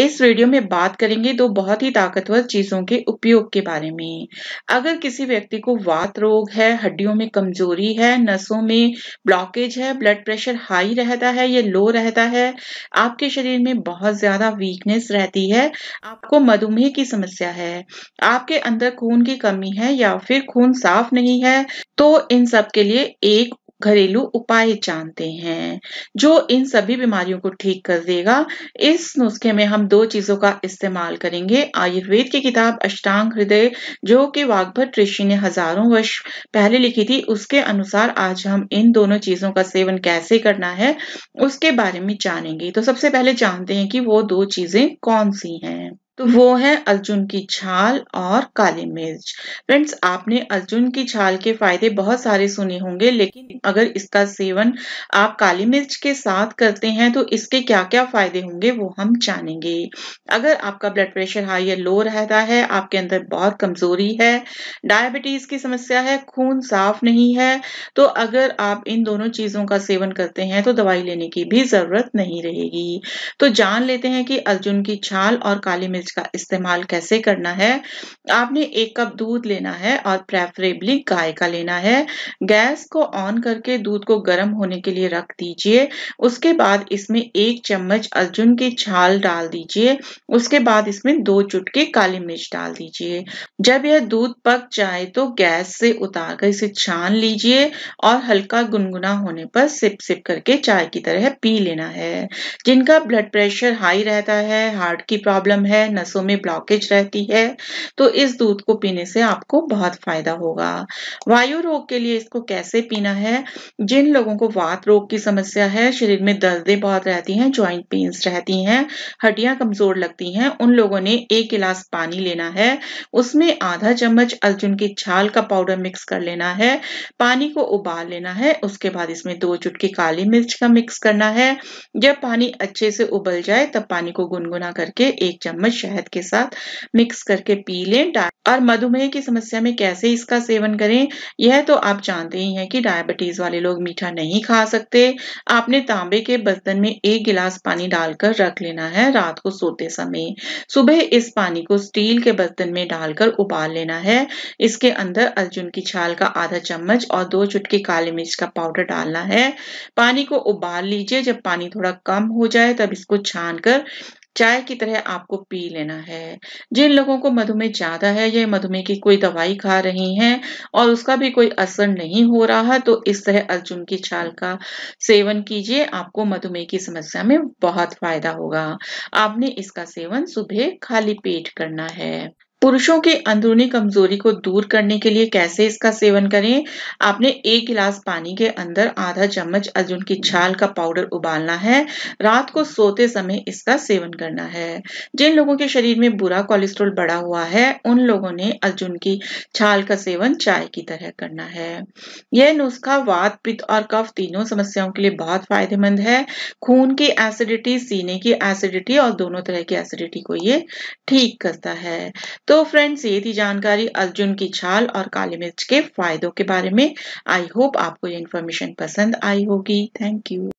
इस वीडियो में बात करेंगे दो बहुत ही ताकतवर चीजों के उपयोग के बारे में अगर किसी व्यक्ति को वात रोग है हड्डियों में कमजोरी है नसों में ब्लॉकेज है ब्लड प्रेशर हाई रहता है या लो रहता है आपके शरीर में बहुत ज्यादा वीकनेस रहती है आपको मधुमेह की समस्या है आपके अंदर खून की कमी है या फिर खून साफ नहीं है तो इन सब के लिए एक घरेलू उपाय जानते हैं जो इन सभी बीमारियों को ठीक कर देगा इस नुस्खे में हम दो चीजों का इस्तेमाल करेंगे आयुर्वेद की किताब अष्टांग हृदय जो कि वाग्भट ऋषि ने हजारों वर्ष पहले लिखी थी उसके अनुसार आज हम इन दोनों चीजों का सेवन कैसे करना है उसके बारे में जानेंगे तो सबसे पहले जानते हैं कि वो दो चीजें कौन सी हैं तो वो है अर्जुन की छाल और काली मिर्च फ्रेंड्स आपने अर्जुन की छाल के फायदे बहुत सारे सुने होंगे लेकिन अगर इसका सेवन आप काली मिर्च के साथ करते हैं तो इसके क्या क्या फायदे होंगे वो हम जानेंगे अगर आपका ब्लड प्रेशर हाई या लो रहता है आपके अंदर बहुत कमजोरी है डायबिटीज की समस्या है खून साफ नहीं है तो अगर आप इन दोनों चीजों का सेवन करते हैं तो दवाई लेने की भी जरूरत नहीं रहेगी तो जान लेते हैं कि अर्जुन की छाल और काली मिर्च मिर्च का इस्तेमाल कैसे करना है आपने एक कप दूध लेना है और प्रेफरेबली गाय का लेना है गैस को ऑन करके दूध को गर्म होने के लिए रख दीजिए उसके बाद इसमें एक चम्मच अर्जुन की छाल डाल दीजिए उसके बाद इसमें दो चुटके काली मिर्च डाल दीजिए जब यह दूध पक जाए तो गैस से उतार कर इसे छान लीजिए और हल्का गुनगुना होने पर सिप सिप करके चाय की तरह पी लेना है जिनका ब्लड प्रेशर हाई रहता है हार्ट की प्रॉब्लम है नसों में ब्लॉकेज रहती है तो इस दूध को पीने से आपको बहुत फायदा होगा वायु रोग के लिए इसको कैसे पीना है जिन लोगों को वात रोग की समस्या है शरीर में दर्दें बहुत रहती हैं ज्वाइंट पेन्स रहती हैं हड्डियां कमजोर लगती हैं उन लोगों ने एक गिलास पानी लेना है उसमें आधा चम्मच अर्जुन की छाल का पाउडर मिक्स कर लेना है पानी को उबाल लेना है उसके बाद इसमें दो चुटकी काली मिर्च का मिक्स करना है जब पानी अच्छे से उबल जाए तब पानी को गुनगुना करके एक चम्मच शहद के साथ मिक्स करके पी लें और मधुमेह की समस्या में कैसे इसका सेवन करें यह तो आप जानते ही हैं कि डायबिटीज वाले लोग मीठा नहीं खा सकते आपने तांबे के बर्तन में एक गिलास पानी डालकर रख लेना है रात को सोते समय सुबह इस पानी को स्टील के बर्तन में डालकर उबाल लेना है इसके अंदर अर्जुन की छाल का आधा चम्मच और दो चुटकी काली मिर्च का पाउडर डालना है पानी को उबाल लीजिए जब पानी थोड़ा कम हो जाए तब इसको छान कर चाय की तरह आपको पी लेना है जिन लोगों को मधुमेह ज्यादा है या मधुमेह की कोई दवाई खा रही हैं और उसका भी कोई असर नहीं हो रहा तो इस तरह अर्जुन की छाल का सेवन कीजिए आपको मधुमेह की समस्या में बहुत फायदा होगा आपने इसका सेवन सुबह खाली पेट करना है पुरुषों की अंदरूनी कमजोरी को दूर करने के लिए कैसे इसका सेवन करें आपने एक गिलास पानी के अंदर आधा चम्मच अर्जुन की छाल का पाउडर उबालना है रात को सोते समय इसका सेवन करना है जिन लोगों के शरीर में बुरा कोलेस्ट्रॉल बढ़ा हुआ है उन लोगों ने अर्जुन की छाल का सेवन चाय की तरह करना है यह नुस्खा वात पित्त और कफ तीनों समस्याओं के लिए बहुत फायदेमंद है खून की एसिडिटी सीने की एसिडिटी और दोनों तरह की एसिडिटी को ये ठीक करता है तो फ्रेंड्स ये थी जानकारी अर्जुन की छाल और काली मिर्च के फायदों के बारे में आई होप आपको ये इन्फॉर्मेशन पसंद आई होगी थैंक यू